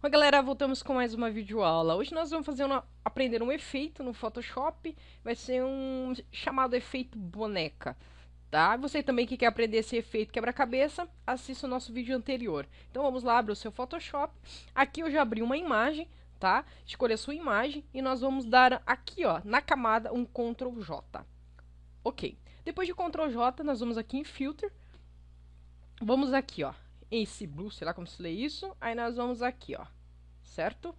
Oi galera, voltamos com mais uma videoaula. Hoje nós vamos fazer uma, aprender um efeito no Photoshop, vai ser um chamado efeito boneca. Tá? Você também que quer aprender esse efeito quebra-cabeça, assista o nosso vídeo anterior. Então vamos lá, abre o seu Photoshop. Aqui eu já abri uma imagem, tá? Escolha a sua imagem e nós vamos dar aqui, ó, na camada, um Ctrl J. Ok. Depois de Ctrl J, nós vamos aqui em Filter. Vamos aqui, ó, esse blue, sei lá como se lê isso. Aí nós vamos aqui, ó certo?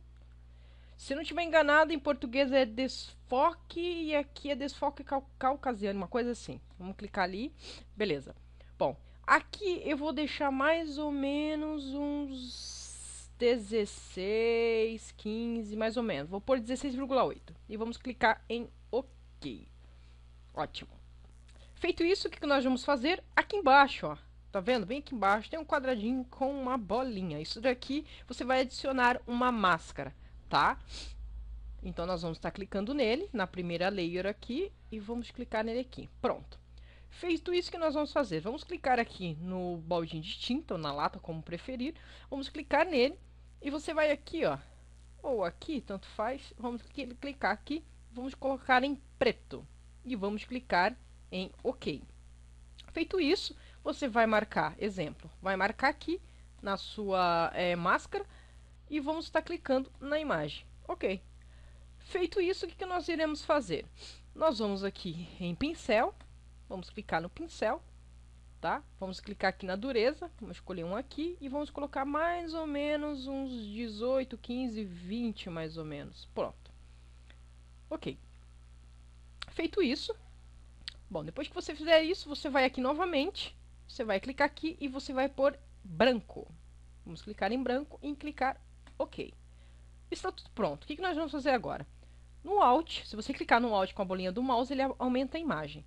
Se não tiver enganado, em português é desfoque e aqui é desfoque cau caucasiano, uma coisa assim. Vamos clicar ali. Beleza. Bom, aqui eu vou deixar mais ou menos uns 16, 15, mais ou menos. Vou pôr 16,8 e vamos clicar em OK. Ótimo. Feito isso, o que nós vamos fazer? Aqui embaixo, ó, Tá vendo? Bem aqui embaixo tem um quadradinho com uma bolinha. Isso daqui você vai adicionar uma máscara, tá? Então, nós vamos estar tá clicando nele, na primeira layer aqui, e vamos clicar nele aqui. Pronto. Feito isso, que nós vamos fazer? Vamos clicar aqui no baldinho de tinta, ou na lata, como preferir. Vamos clicar nele, e você vai aqui, ó, ou aqui, tanto faz. Vamos clicar aqui, vamos colocar em preto, e vamos clicar em OK. Feito isso, você vai marcar, exemplo, vai marcar aqui na sua é, máscara e vamos estar clicando na imagem. Ok. Feito isso, o que, nós iremos fazer? Nós vamos aqui em pincel, vamos clicar no pincel, tá? Vamos clicar aqui na dureza, vamos escolher um aqui e vamos colocar mais ou menos uns 18, 15, 20 mais ou menos. Pronto. Ok. Feito isso, bom, depois que você fizer isso, você vai aqui novamente, você vai clicar aqui e você vai pôr branco. Vamos clicar em branco e em clicar OK. Está tudo pronto. O que nós vamos fazer agora? No Alt, se você clicar no Alt com a bolinha do mouse, ele aumenta a imagem.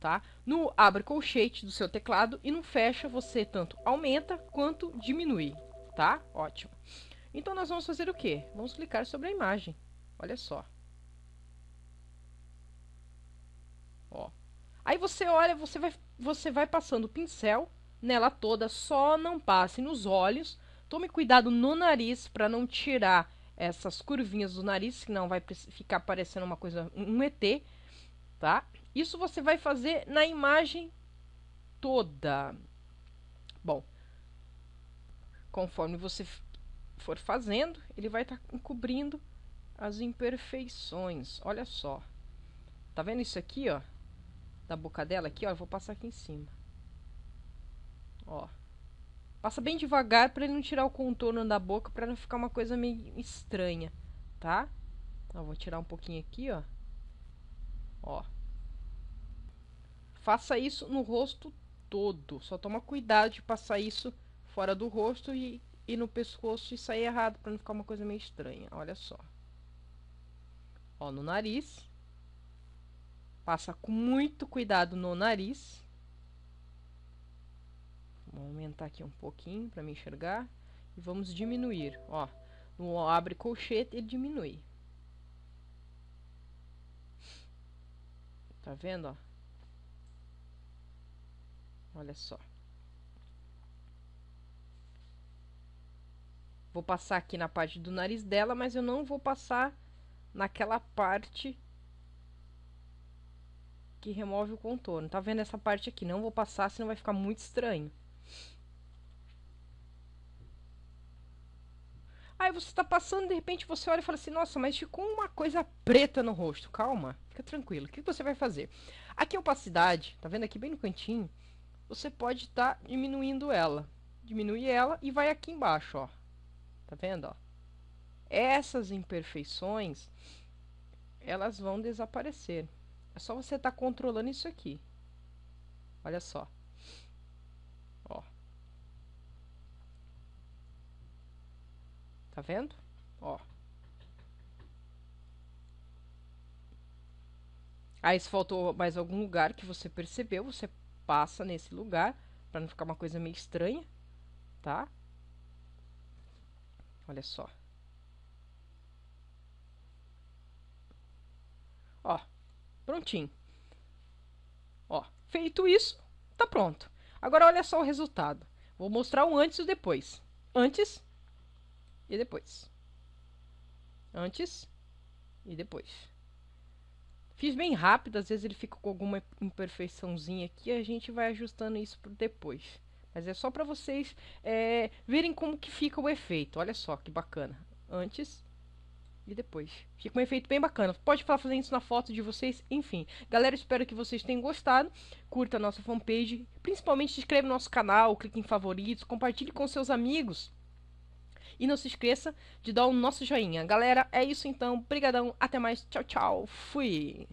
Tá? No abre colchete do seu teclado e no fecha você tanto aumenta quanto diminui. Tá? Ótimo. Então nós vamos fazer o quê? Vamos clicar sobre a imagem. Olha só. Aí você olha, você vai, você vai passando o pincel nela toda, só não passe nos olhos. Tome cuidado no nariz para não tirar essas curvinhas do nariz, senão vai ficar parecendo uma coisa, um ET, tá? Isso você vai fazer na imagem toda. Bom, conforme você for fazendo, ele vai estar tá encobrindo as imperfeições. Olha só. Tá vendo isso aqui, ó? da boca dela aqui, ó, eu vou passar aqui em cima. Ó. Passa bem devagar para ele não tirar o contorno da boca, para não ficar uma coisa meio estranha, tá? Ó, vou tirar um pouquinho aqui, ó. Ó. Faça isso no rosto todo. Só toma cuidado de passar isso fora do rosto e, e no pescoço e sair errado para não ficar uma coisa meio estranha. Olha só. Ó, no nariz. Passa com muito cuidado no nariz. Vou aumentar aqui um pouquinho para me enxergar. E vamos diminuir, ó. No abre colchete, ele diminui. Tá vendo, ó? Olha só. Vou passar aqui na parte do nariz dela, mas eu não vou passar naquela parte que remove o contorno. Tá vendo essa parte aqui? Não vou passar, senão vai ficar muito estranho. Aí você tá passando, de repente você olha e fala assim, nossa, mas ficou uma coisa preta no rosto. Calma, fica tranquilo. O que você vai fazer? Aqui é a opacidade, tá vendo aqui bem no cantinho? Você pode estar tá diminuindo ela. Diminui ela e vai aqui embaixo, ó. Tá vendo, ó? Essas imperfeições, elas vão desaparecer. É só você estar tá controlando isso aqui. Olha só. Ó. Tá vendo? Ó. Aí ah, se faltou mais algum lugar que você percebeu, você passa nesse lugar para não ficar uma coisa meio estranha, tá? Olha só. Prontinho. Ó, feito isso, tá pronto. Agora olha só o resultado. Vou mostrar um antes e o depois. Antes e depois. Antes e depois. Fiz bem rápido, às vezes ele fica com alguma imperfeiçãozinha aqui, a gente vai ajustando isso por depois. Mas é só para vocês é, verem como que fica o efeito. Olha só que bacana. Antes e depois. Fica um efeito bem bacana. Pode falar fazendo isso na foto de vocês, enfim. Galera, espero que vocês tenham gostado. Curta a nossa fanpage, principalmente se inscreve no nosso canal, clique em favoritos, compartilhe com seus amigos. E não se esqueça de dar o nosso joinha. Galera, é isso então. Obrigadão. até mais. Tchau, tchau. Fui.